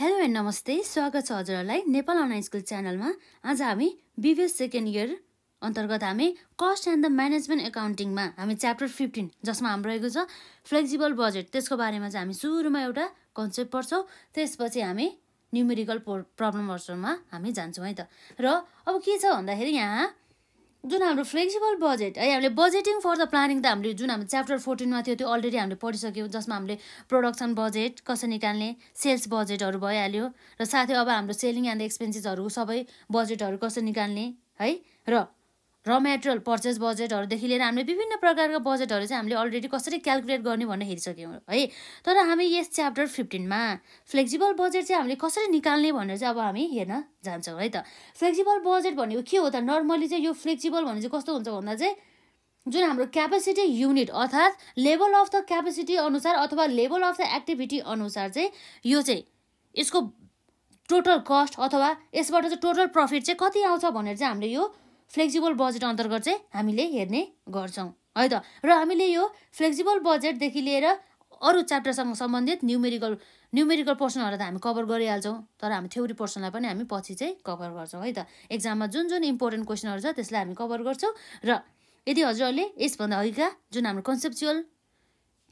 hello and नमस्ते स्वागत छ हजुरहरूलाई नेपाल अनलाइन स्कुल च्यानलमा आज हामी बिबिएस सेकेन्ड इयर अन्तर्गत हामी कस्ट एन्ड द म्यानेजमेन्ट एकाउन्टिङमा हामी च्याप्टर फिफ्टिन जसमा हाम्रो रहेको छ फ्लेक्सिबल बजेट त्यसको बारेमा चाहिँ हामी सुरुमा एउटा कन्सेप्ट पढ्छौँ त्यसपछि हामी न्युमेरिकल प्रब्लमहरूसम्म हामी जान्छौँ है त र अब के छ भन्दाखेरि यहाँ जुन हाम्रो फ्लेक्सिबल बजेट है हामीले बजेटिङ फर द प्लानिङ त हामीले जुन हाम्रो च्याप्टर फोर्टिनमा थियो त्यो अलरेडी हामीले पढिसक्यौँ जसमा हामीले प्रोडक्सन बजेट कसरी निकाल्ने सेल्स बजेटहरू भइहाल्यो र साथै अब हाम्रो सेलिङ एन्ड एक्सपेन्सेसहरू सबै बजेटहरू कसरी निकाल्ने है र र मेटेरियल पर्चेस बजेटहरूदेखि लिएर हामीले विभिन्न प्रकारका बजेटहरू चाहिँ हामीले अलरेडी कसरी क्यालकुलेट गर्ने भनेर हेरिसक्यौँ है तर हामी यस च्याप्टर फिफ्टिनमा फ्लेक्सिबल बजेट चाहिँ हामीले कसरी निकाल्ने भनेर चाहिँ अब हामी हेर्न जान्छौँ है त फ्लेक्सिबल बजेट भनेको के हो त नर्मली चाहिँ यो फ्लेक्सिबल भने चाहिँ कस्तो हुन्छ भन्दा चाहिँ जुन हाम्रो क्यापेसिटी युनिट अर्थात् लेभल अफ द क्यापेसिटी अनुसार अथवा लेभल अफ द एक्टिभिटी अनुसार चाहिँ यो चाहिँ यसको टोटल कस्ट अथवा यसबाट चाहिँ टोटल प्रफिट चाहिँ कति आउँछ भनेर चाहिँ हामीले यो फ्लेक्सिबल बजेट अन्तर्गत चाहिँ हामीले हेर्ने गर्छौँ है त र हामीले यो फ्लेक्सिबल बजेटदेखि लिएर अरू च्याप्टरसँग सम्बन्धित न्युमेरिकल न्युमेरिकल पर्सनहरूलाई त हामी कभर गरिहाल्छौँ तर हामी थ्योरी पर्सनलाई पनि हामी पछि चाहिँ कभर गर्छौँ है त एक्जाममा जुन जुन इम्पोर्टेन्ट क्वेसनहरू छ त्यसलाई हामी कभर गर्छौँ र यदि हजुरहरूले यसभन्दा अघिका जुन हाम्रो कन्सेप्चुअल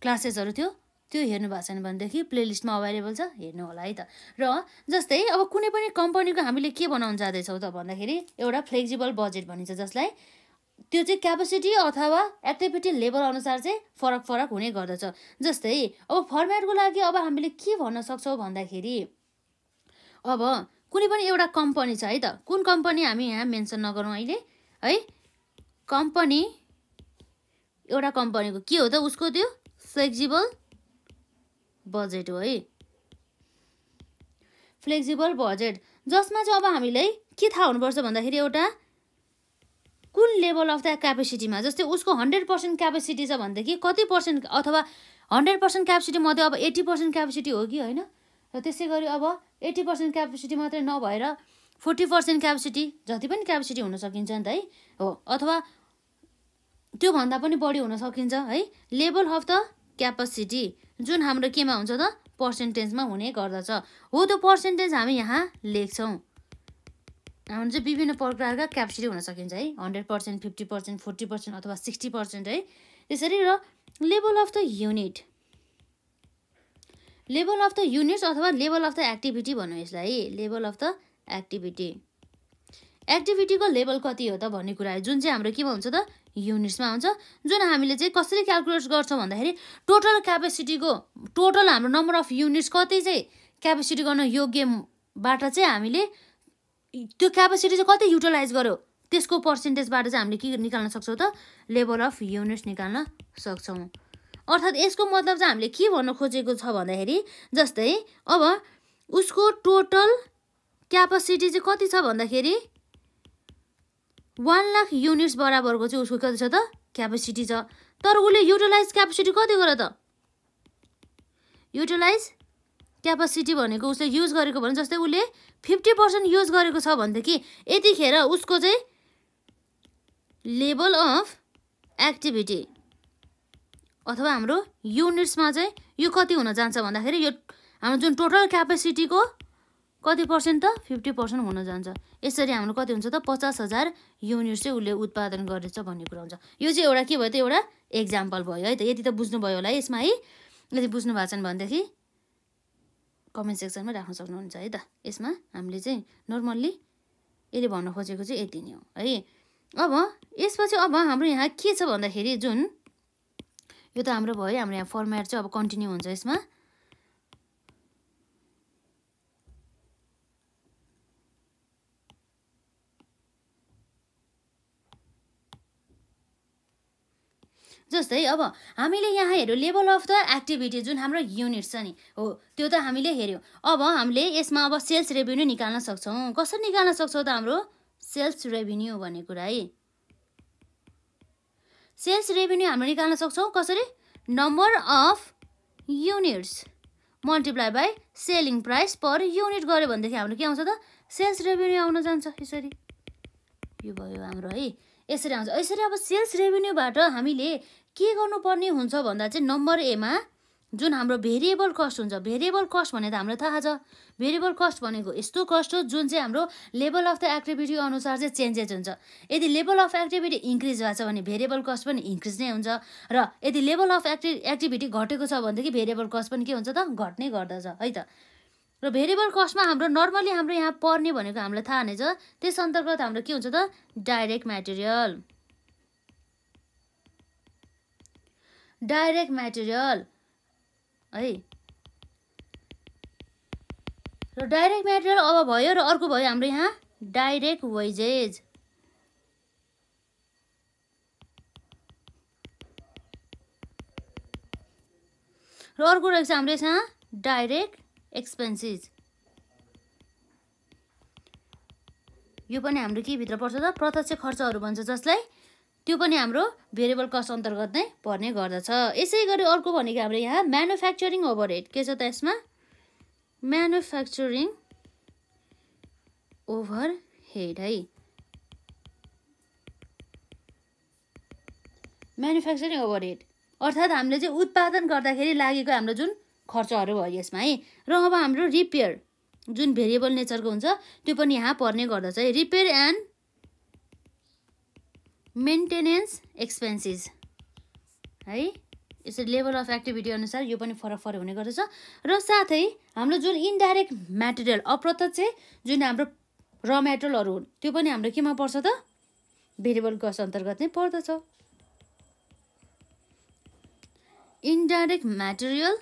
क्लासेसहरू थियो त्यो हेर्नु भएको छैन भनेदेखि प्लेलिस्टमा अभाइलेबल छ हेर्नु होला है त र जस्तै अब कुनै पनि कम्पनीको हामीले के बनाउन जाँदैछौँ त भन्दाखेरि एउटा फ्लेक्सिबल बजेट भनिन्छ जसलाई त्यो चाहिँ क्यापेसिटी अथवा एक्टिभिटी लेभल अनुसार चाहिँ फरक फरक हुने गर्दछ जस्तै अब फर्मेटको लागि अब हामीले के भन्न सक्छौँ भन्दाखेरि अब कुनै पनि एउटा कम्पनी छ है त कुन कम्पनी हामी यहाँ मेन्सन नगरौँ अहिले है कम्पनी एउटा कम्पनीको के हो त उसको त्यो फ्लेक्जिबल बजेट हो है फ्लेक्सिबल बजेट जसमा चाहिँ अब हामीलाई के थाहा हुनुपर्छ भन्दाखेरि एउटा कुन लेभल अफ द क्यापेसिटीमा जस्तै उसको हन्ड्रेड पर्सेन्ट क्यापेसिटी छ भनेदेखि कति पर्सेन्ट अथवा हन्ड्रेड पर्सेन्ट क्यापेसिटी मध्ये अब एट्टी पर्सेन्ट क्यापेसिटी हो कि होइन र त्यसै गरी अब एट्टी पर्सेन्ट क्यापेसिटी मात्रै नभएर फोर्टी पर्सेन्ट क्यापेसिटी जति पनि क्यापेसिटी हुन सकिन्छ नि त है हो अथवा त्योभन्दा पनि बढी हुन सकिन्छ है लेभल अफ द क्यापासिटी जुन हाम्रो केमा हुन्छ त पर्सेन्टेजमा हुने गर्दछ हो त्यो पर्सेन्टेज हामी यहाँ लेख्छौँ हाम्रो चाहिँ विभिन्न प्रकारका क्यापसिटी हुन सकिन्छ है hundred percent fifty percent forty percent अथवा सिक्सटी पर्सेन्ट है त्यसरी र level of the unit level of the units अथवा लेभल अफ द एक्टिभिटी भनौँ यसलाई लेभल अफ द एक्टिभिटी एक्टिभिटीको लेभल कति हो त भन्ने कुरा जुन चाहिँ हाम्रो केमा हुन्छ त युनिट्समा हुन्छ जुन हामीले चाहिँ कसरी क्यालकुलेट गर्छौँ भन्दाखेरि टोटल क्यापेसिटीको टोटल हाम्रो नम्बर अफ युनिट्स कति चाहिँ क्यापेसिटी गर्न योग्यबाट चाहिँ हामीले त्यो क्यापेसिटी चाहिँ कति युटिलाइज गर्यो त्यसको पर्सेन्टेजबाट चाहिँ हामीले के निकाल्न सक्छौँ त लेभल अफ युनिट्स निकाल्न सक्छौँ अर्थात् यसको मतलब चाहिँ हामीले के भन्न खोजेको छ भन्दाखेरि जस्तै अब उसको टोटल क्यापेसिटी चाहिँ कति छ भन्दाखेरि वान लाख युनिट्स बराबरको चाहिँ उसको कति छ त क्यापेसिटी छ तर उसले युटिलाइज क्यापेसिटी कति गर्यो त युटिलाइज क्यापासिटी भनेको उसले युज गरेको भने जस्तै उसले फिफ्टी पर्सेन्ट युज गरेको छ भनेदेखि यतिखेर उसको चाहिँ लेभल अफ एक्टिभिटी अथवा हाम्रो युनिट्समा चाहिँ यो कति हुन जान्छ भन्दाखेरि यो हाम्रो जुन टोटल क्यापेसिटीको कति पर्सेन्ट त फिफ्टी पर्सेन्ट हुन जान्छ यसरी हाम्रो कति हुन्छ त पचास हजार युनिट चाहिँ उसले उत्पादन गर्नेछ भन्ने कुरा हुन्छ यो चाहिँ एउटा के भयो त एउटा एक्जाम्पल भयो है त यति त बुझ्नुभयो होला है यसमा है यदि बुझ्नु भएको छैन भनेदेखि कमेन्ट सेक्सनमा राख्न सक्नुहुन्छ है त यसमा हामीले चाहिँ नर्मल्ली यसले भन्न खोजेको चाहिँ यति नै हो है अब यसपछि अब हाम्रो यहाँ के छ भन्दाखेरि जुन यो त हाम्रो भयो हाम्रो यहाँ फर्मेट चाहिँ अब कन्टिन्यू हुन्छ यसमा जस्तै अब हामीले यहाँ हेऱ्यौँ लेभल अफ द एक्टिभिटी जुन हाम्रो युनिट छ नि हो त्यो त हामीले हेऱ्यौँ अब हामीले यसमा अब सेल्स रेभिन्यू निकाल्न सक्छौँ कसरी निकाल्न सक्छौँ त हाम्रो सेल्स रेभिन्यू भन्ने कुरा है सेल्स रेभिन्यू हाम्रो निकाल्न सक्छौँ कसरी number of units multiply by selling price per unit गऱ्यो भनेदेखि हाम्रो के आउँछ त सेल्स रेभेन्यू आउन जान्छ यसरी यो भयो हाम्रो है यसरी आउँछ यसरी अब सेल्स रेभेन्यूबाट हामीले के गर्नुपर्ने हुन्छ भन्दा चाहिँ नम्बर एमा जुन हाम्रो भेरिएबल कस्ट हुन्छ भेरिएबल कस्ट भने त हामीलाई थाहा छ भेरिएबल कस्ट भनेको यस्तो कस्ट हो जुन चाहिँ हाम्रो लेभल अफ द एक्टिभिटी अनुसार चाहिँ चेन्जेस हुन्छ यदि लेभल अफ एक्टिभिटी इन्क्रिज भएको छ भने भेरिएबल कस्ट पनि इन्क्रिज नै हुन्छ र यदि लेभल अफ एक्टि एक्टिभिटी घटेको छ भनेदेखि भेरिएबल कस्ट पनि के हुन्छ त घट्ने गर्दछ है त र भेरिएबल कस्टमा हाम्रो नर्मली हाम्रो यहाँ पर्ने भनेको हामीलाई थाहा हुनेछ त्यस अन्तर्गत हाम्रो के हुन्छ त डाइरेक्ट म्याटेरियल डाइरेक्ट म्याटेरियल है र डाइरेक्ट म्याटेरियल अब भयो र अर्को भयो हाम्रो यहाँ डाइरेक्ट वेजेज र अर्को रहेछ छ हाम्रो यसमा डाइरेक्ट एक्सपेन्सिज यो पनि हाम्रो के भित्र पर्छ त प्रत्यक्ष खर्चहरू भन्छ जसलाई त्यो पनि हाम्रो भेरिएबल कस्ट अन्तर्गत नै पर्ने गर्दछ यसै गरी अर्को भनेको हाम्रो यहाँ म्यानुफ्याक्चरिङ ओभरहेड के छ त यसमा म्यानुफ्याक्चरिङ ओभर हेड है म्यानुफ्याक्चरिङ ओभरहेड अर्थात् हामीले चाहिँ उत्पादन गर्दाखेरि लागेको हाम्रो जुन खर्चहरू भयो यसमा है र अब हाम्रो रिपेयर जुन भेरिएबल नेचरको हुन्छ त्यो पनि यहाँ पर्ने गर्दछ है रिपेयर एन्ड मेन्टेनेन्स एक्सपेन्सिस है यसरी लेभल अफ एक्टिभिटी अनुसार यो पनि फरक फरक हुने गर्दछ र साथै हाम्रो जुन इन्डाइरेक्ट मेटेरियल अप्रत्यक्ष जुन हाम्रो र मेटेरियलहरू त्यो पनि हाम्रो केमा पर्छ त भेरिएबल गस अन्तर्गत नै पर्दछ इन्डाइरेक्ट मेटेरियल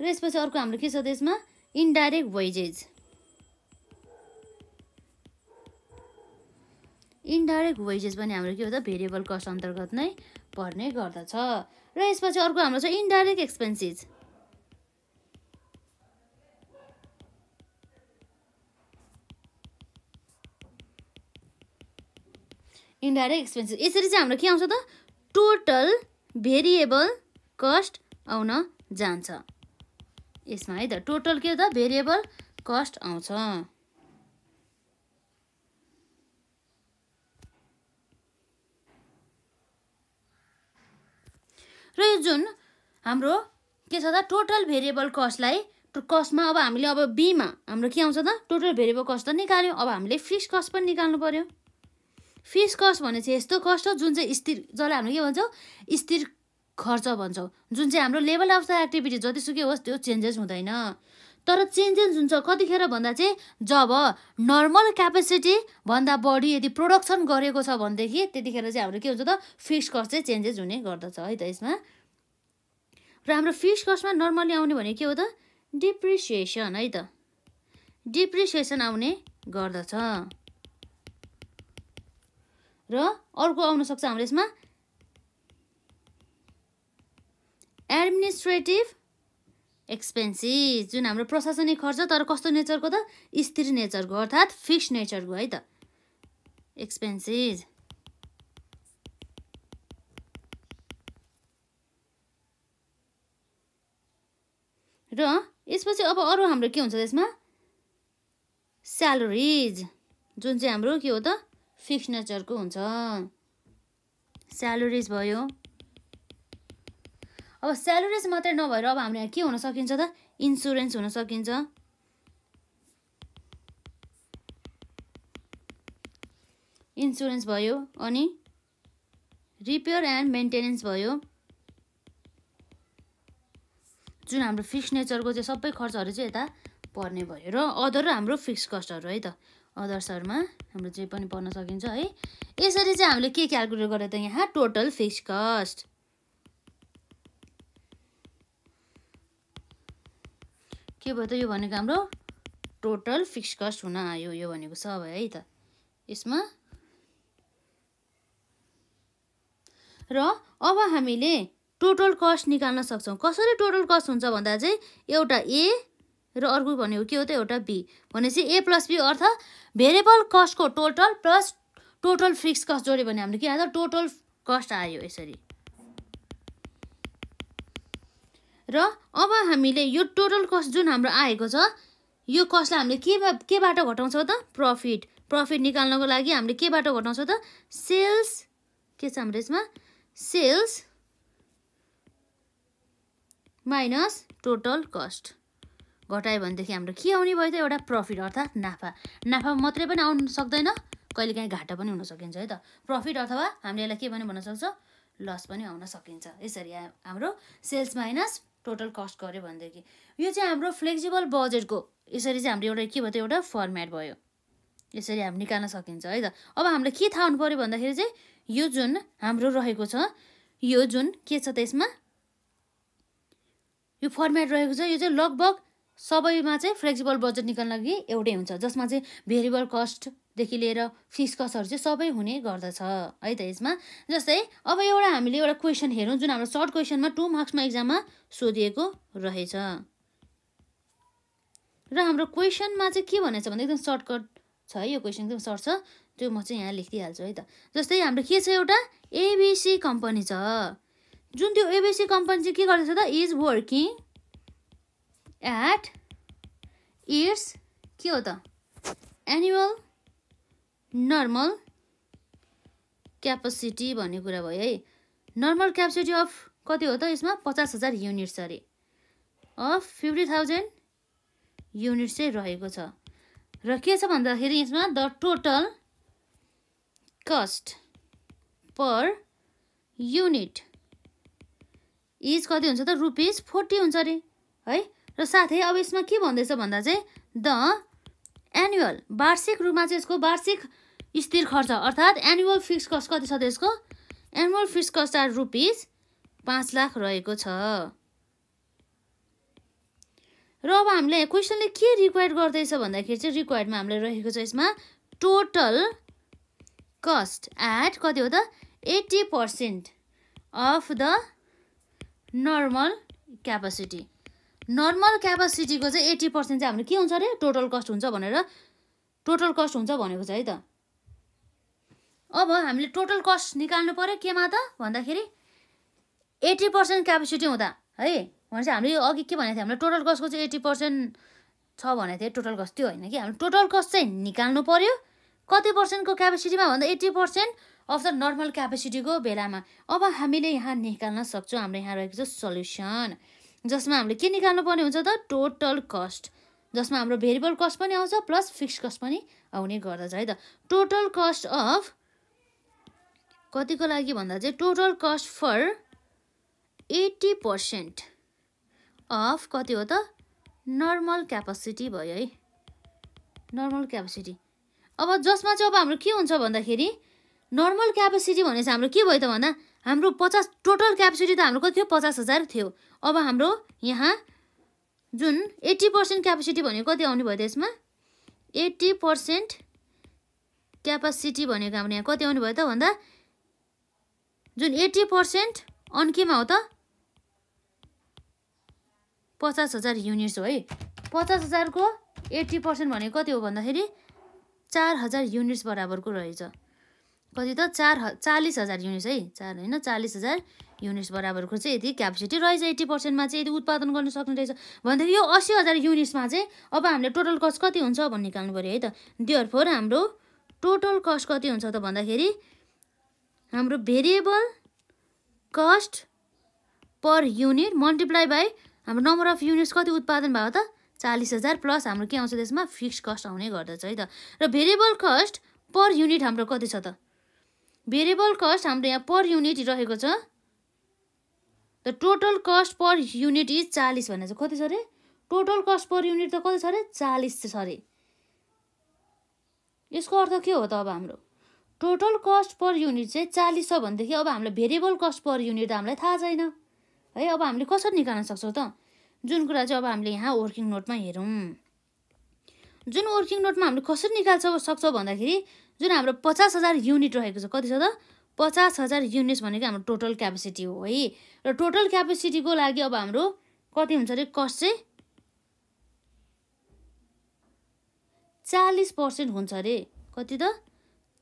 र यसपछि अर्को हाम्रो के छ त्यसमा इन्डाइरेक्ट वेजेज इन्डाइरेक्ट वेजेस पनि हाम्रो के हो त भेरिएबल कस्ट अन्तर्गत नै पर्ने गर्दछ र यसपछि अर्को हाम्रो छ इन्डाइरेक्ट एक्सपेन्सिस इन्डाइरेक्ट एक्सपेन्सिस यसरी चाहिँ हाम्रो के आउँछ त टोटल भेरिएबल कस्ट आउन जान्छ यसमा है त टोटल के हो त भेरिएबल कस्ट आउँछ र यो जुन हाम्रो के छ त टोटल भेरिएबल कस्टलाई कस्टमा अब हामीले अब बीमा हाम्रो के आउँछ त टोटल भेरिएबल कस्ट त निकाल्यौँ अब हामीले फिक्स कस्ट पनि निकाल्नु पऱ्यो फिक्स कस्ट भने चाहिँ यस्तो कस्ट हो जुन चाहिँ स्थिर जसलाई हामी के भन्छौँ स्थिर खर्च भन्छौँ जुन चाहिँ हाम्रो लेभल अफ द एक्टिभिटी जतिसुकै होस् त्यो चेन्जेस हुँदैन तर चेन्जेस हुन्छ कतिखेर भन्दा चाहिँ जब नर्मल क्यापेसिटी भन्दा बढी यदि प्रोडक्सन गरेको छ भनेदेखि त्यतिखेर चाहिँ हाम्रो के हुन्छ त फिक्स कस्ट चाहिँ चेन्जेस हुने गर्दछ है त यसमा र हाम्रो फिक्स कस्टमा नर्मल्ली आउने भने के हो त डिप्रिसिएसन है त डिप्रिसिएसन आउने गर्दछ र अर्को आउनसक्छ हाम्रो यसमा एडमिनिस्ट्रेटिभ एक्सपेन्सिस जुन हाम्रो प्रशासनिक खर्च तर कस्तो नेचरको त स्थिर नेचरको अर्थात् फिक्स नेचरको है त एक्सपेन्सिस र यसपछि अब अरू हाम्रो के हुन्छ त्यसमा स्यालरिज जुन चाहिँ हाम्रो के हो त फिक्स नेचरको हुन्छ स्यालरिज भयो अब स्यालेरिज मात्रै नभएर अब हामीले के हुन सकिन्छ त इन्सुरेन्स हुन सकिन्छ इन्सुरेन्स भयो अनि रिपेयर एन्ड मेन्टेनेन्स भयो जुन हाम्रो फिक्स नेचरको चाहिँ सबै खर्चहरू चाहिँ यता पर्ने भयो र अदर र हाम्रो फिक्स कस्टहरू है त अदर्सहरूमा हाम्रो जे पनि पर्न सकिन्छ है यसरी चाहिँ हामीले के क्यालकुलेट गरेर त यहाँ टोटल फिक्स कस्ट के भयो त यो भनेको हाम्रो टोटल फिक्स कस्ट हुन आयो यो भनेको सब है त यसमा र अब हामीले टोटल कस्ट निकाल्न सक्छौँ कसरी टोटल कस्ट हुन्छ भन्दा चाहिँ एउटा ए र अर्को भनेको के हो त एउटा बी भनेपछि ए प्लस बी अर्थ भेरिएबल कस्टको total plus total fixed cost जोड्यो भने हामीले के आयो त टोटल कस्ट आयो यसरी र अब हामीले यो टोटल कस्ट जुन हाम्रो आएको छ यो कस्टलाई हामीले के केबाट घटाउँछौँ त प्रफिट प्रफिट निकाल्नको लागि हामीले केबाट घटाउँछौँ त सेल्स के छ हाम्रो यसमा सेल्स माइनस टोटल कस्ट घटायो भनेदेखि हाम्रो के आउने भयो त एउटा प्रफिट अर्थात् नाफा नाफा मात्रै पनि आउनु सक्दैन कहिलेकाहीँ घाटा पनि हुन सकिन्छ है त प्रफिट अथवा हामीले यसलाई के पनि भन्न सक्छ लस पनि आउन सकिन्छ यसरी हाम्रो सेल्स माइनस टोटल कस्ट गऱ्यो भनेदेखि यो चाहिँ हाम्रो फ्लेक्सिबल बजेटको यसरी चाहिँ हाम्रो एउटा के भयो त एउटा फर्मेट भयो यसरी हामी निकाल्न सकिन्छ है त अब हामीलाई के थाहा हुनु पऱ्यो भन्दाखेरि चाहिँ यो जुन हाम्रो रहेको छ यो जुन के छ त्यसमा यो फर्मेट रहेको छ यो चाहिँ लगभग सबैमा चाहिँ फ्लेक्सिबल बजेट निकाल्न लागि एउटै हुन्छ जसमा चाहिँ भेरिएबल कस्ट देखि लिएर फिस्कसहरू चाहिँ सबै हुने गर्दछ है त यसमा जस्तै अब एउटा हामीले एउटा क्वेसन हेरौँ जुन हाम्रो सर्ट क्वेसनमा टु मार्क्समा इक्जाममा सोधिएको रहेछ र हाम्रो क्वेसनमा चाहिँ के भनेछ छ भन्दा एकदम सर्टकट छ है यो क्वेसन एकदम सर्ट छ त्यो म चाहिँ यहाँ लेखिदिइहाल्छु है त जस्तै हाम्रो के छ एउटा एबिसी कम्पनी छ जुन त्यो एबिसी कम्पनी चाहिँ के गर्दैछ त इज वर्किङ एट इट्स के हो त एनुअल नर्मल क्यापासिटी भन्ने कुरा भयो है नर्मल क्यापासिटी अफ कति हो त यसमा पचास हजार युनिट्स अरे अफ फिफ्टी थाउजन्ड युनिट्स चाहिँ रहेको छ र के छ भन्दाखेरि यसमा the total cost per unit is कति हुन्छ त रुपिज फोर्टी हुन्छ अरे है र साथै अब यसमा के भन्दैछ भन्दा चाहिँ द एनुअल वार्षिक रूपमा चाहिँ यसको वार्षिक स्थिर खर्च अर्थात् एनुअल फिक्स कस्ट कति छ त यसको annual fixed cost are rupees पाँच लाख रहेको छ र अब हामीले क्वेसनले के रिक्वायर गर्दैछ भन्दाखेरि चाहिँ रिक्वायरमा हामीले रहेको छ यसमा टोटल कस्ट एट कति हो त eighty percent of the normal capacity normal क्यापासिटीको चाहिँ एट्टी पर्सेन्ट चाहिँ हाम्रो के हुन्छ अरे टोटल कस्ट हुन्छ भनेर टोटल कस्ट हुन्छ भनेको छ है त अब हामीले टोटल कस्ट निकाल्नु पऱ्यो केमा त भन्दाखेरि एट्टी पर्सेन्ट क्यापासिटी हुँदा है भनेपछि हामीले अघि के भनेको थियो हामीले टोटल कस्टको चाहिँ एट्टी पर्सेन्ट छ भनेको थियो टोटल कस्ट त्यो होइन कि हामीले टोटल कस्ट चाहिँ निकाल्नु पऱ्यो कति पर्सेन्टको क्यापेसिटीमा भन्दा eighty percent of the normal क्यापासिटीको बेलामा अब हामीले यहाँ निकाल्न सक्छौँ हाम्रो यहाँ रहेको छ सल्युसन जसमा हामीले के निकाल्नु पर्ने हुन्छ त टोटल कस्ट जसमा हाम्रो भेरिएबल कस्ट पनि आउँछ प्लस फिक्स कस्ट पनि आउने गर्दछ है त टोटल कस्ट अफ कतिको लागि भन्दा चाहिँ total cost for eighty percent of कति हो त नर्मल क्यापासिटी भयो है नर्मल क्यापासिटी अब जसमा चाहिँ अब हाम्रो के हुन्छ भन्दाखेरि नर्मल क्यापासिटी भनेपछि हाम्रो के भयो त भन्दा हाम्रो पचास टोटल क्यापेसिटी त हाम्रो कति थियो पचास हजार थियो अब हाम्रो यहाँ जुन एट्टी पर्सेन्ट क्यापेसिटी भनेको कति आउने भयो त्यसमा एट्टी पर्सेन्ट क्यापासिटी भनेको हाम्रो यहाँ कति आउने भयो त भन्दा जुन एट्टी पर्सेन्ट अन केमा हो त पचास हजार युनिट्स हो है पचास हजारको एट्टी पर्सेन्ट भनेको कति हो भन्दाखेरि चार हजार युनिट्स बराबरको रहेछ कति त चार ह चालिस हजार युनिट्स है चार होइन चालिस हजार युनिट्स बराबरको चाहिँ यदि क्यापेसिटी रहेछ एट्टी पर्सेन्टमा चाहिँ यदि उत्पादन गर्न सक्ने रहेछ भनेदेखि यो अस्सी हजार युनिट्समा चाहिँ अब हामीले टोटल कस्ट कति हुन्छ भन्ने निकाल्नु पऱ्यो है त दियर फोर हाम्रो टोटल कस्ट कति हुन्छ त भन्दाखेरि हाम्रो variable cost per unit multiply by हाम्रो नम्बर अफ युनिट्स कति उत्पादन भयो त चालिस हजार प्लस हाम्रो के आउँछ त्यसमा फिक्स कस्ट आउने गर्दछ है त र भेरिएबल कस्ट पर युनिट हाम्रो कति छ त भेरिएबल कस्ट हाम्रो यहाँ पर युनिट रहेको छ the total cost per unit is चालिस भनेर चाहिँ कति छ अरे टोटल कस्ट पर युनिट त कति छ अरे चालिस छ अरे यसको अर्थ के हो त अब हाम्रो टोटल कस्ट पर युनिट चाहिँ चालिस छ भनेदेखि अब हामीलाई भेरिएबल कस्ट पर युनिट हामीलाई थाहा छैन है अब हामीले कसरी निकाल्न सक्छौँ त जुन कुरा चाहिँ अब हामीले यहाँ वर्किङ नोटमा हेरौँ जुन वर्किङ नोटमा हामीले कसरी निकाल्छ सक्छौँ भन्दाखेरि जुन हाम्रो पचास हजार युनिट रहेको छ कति छ त पचास हजार युनिट्स भनेको हाम्रो टोटल क्यापेसिटी हो है र टोटल क्यापेसिटीको लागि अब हाम्रो कति हुन्छ अरे कस्ट चाहिँ चालिस पर्सेन्ट हुन्छ अरे कति त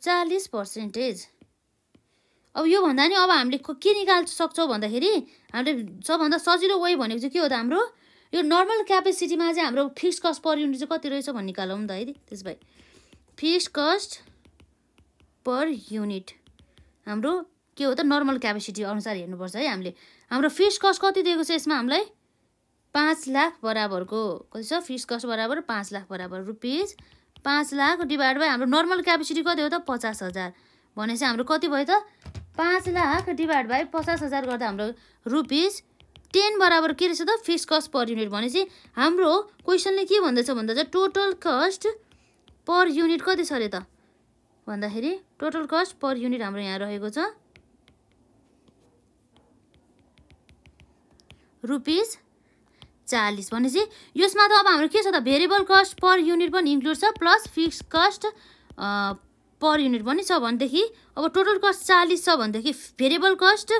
चालिस पर्सेन्टेज अब भन्दा नि अब हामीले के निकाल्छ सक्छौँ भन्दाखेरि हामीले सबभन्दा सजिलो वे भनेको चाहिँ के हो त हाम्रो यो नर्मल क्यापेसिटीमा चाहिँ हाम्रो फिक्स कस्ट पर युनिट चाहिँ कति रहेछ भन्ने निकालौँ त है त्यस भए फिक्स कस्ट पर युनिट हाम्रो के हो त नर्मल क्यापेसिटी अनुसार हेर्नुपर्छ है हामीले हाम्रो फिक्स कस्ट कति दिएको छ यसमा हामीलाई पाँच लाख बराबरको कति छ फिक्स कस्ट बराबर पाँच लाख बराबर रुपिज पाँच लाख डिभाइड बाई हाम्रो नर्मल क्यापेसिटी कति हो त पचास हजार भनेपछि हाम्रो कति भयो त पाँच लाख डिभाइड बाई पचास हजार गर्दा हाम्रो रुपिज टेन बराबर के रहेछ त फिक्स कस्ट पर युनिट भनेपछि हाम्रो क्वेसनले के भन्दैछ भन्दा चाहिँ टोटल कस्ट पर युनिट कति छ अरे त भन्दाखेरि टोटल कस्ट पर युनिट हाम्रो यहाँ रहेको छ रुपिस चालिस भनेपछि यसमा त अब हाम्रो के छ त भेरिएबल कस्ट पर युनिट पनि इन्क्लुड छ plus fixed cost per unit पनि छ भनेदेखि अब टोटल कस्ट चालिस छ भनेदेखि भेरिएबल कस्ट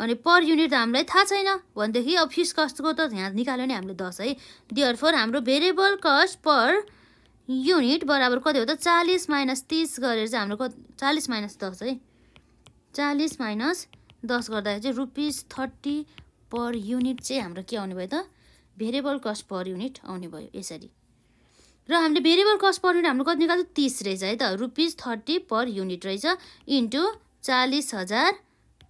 अनि पर युनिट त हामीलाई थाहा छैन भनेदेखि अब फिक्स कस्टको त यहाँ निकाल्यो नि हामीले दस है डियर फोर हाम्रो भेरिएबल कस्ट पर युनिट बराबर कति हो त चालिस माइनस तिस गरेर चाहिँ हाम्रो क चालिस माइनस दस है चालिस माइनस दस गर्दाखेरि चाहिँ रुपिस थर्टी पर युनिट चाहिँ हाम्रो के आउने भयो त भेरिएबल कस्ट पर युनिट आउने भयो यसरी र हामीले भेरिएबल कस्ट पर युनिट हाम्रो कति निकाल्छ तिस रहेछ है त रुपिस थर्टी पर युनिट रहेछ इन्टु चालिस हजार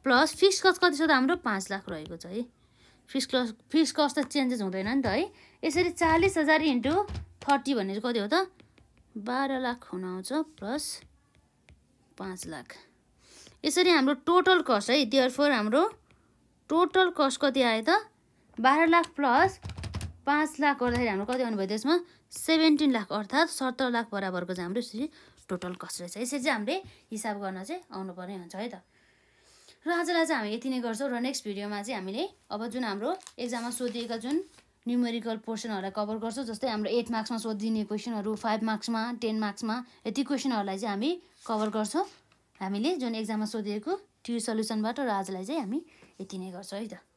प्लस फिक्स कस्ट कति छ त हाम्रो पाँच लाख रहेको छ है फिक्स कस फिक्स कस्ट त चेन्जेस हुँदैन नि त है यसरी चालिस हजार इन्टु थर्टी भनेर कति हो त बाह्र लाख हुन आउँछ प्लस पाँच लाख यसरी हाम्रो टोटल कस्ट है डियर फोर हाम्रो टोटल कस्ट कति आयो त बाह्र लाख प्लस पाँच लाख गर्दाखेरि हाम्रो कति आउनुभयो त्यसमा सेभेन्टिन लाख अर्थात् सत्तर लाख बराबरको चाहिँ हाम्रो यसरी टोटल कस्ट रहेछ यसरी चाहिँ हामीले हिसाब गर्न चाहिँ आउनुपर्ने हुन्छ है त र आजलाई चाहिँ हामी यति नै गर्छौँ र नेक्स्ट भिडियोमा चाहिँ हामीले अब जुन हाम्रो एक्जाममा सोधिएका जुन न्युमेरिकल पोर्सनहरूलाई कभर गर्छौँ जस्तै हाम्रो एट मार्क्समा सोधिदिने क्वेसनहरू फाइभ मार्क्समा टेन मार्क्समा यति क्वेसनहरूलाई चाहिँ हामी कभर गर्छौँ हामीले जुन एक्जाममा सोधिएको त्यो सल्युसनबाट र आजलाई चाहिँ हामी यति नै गर्छौँ है त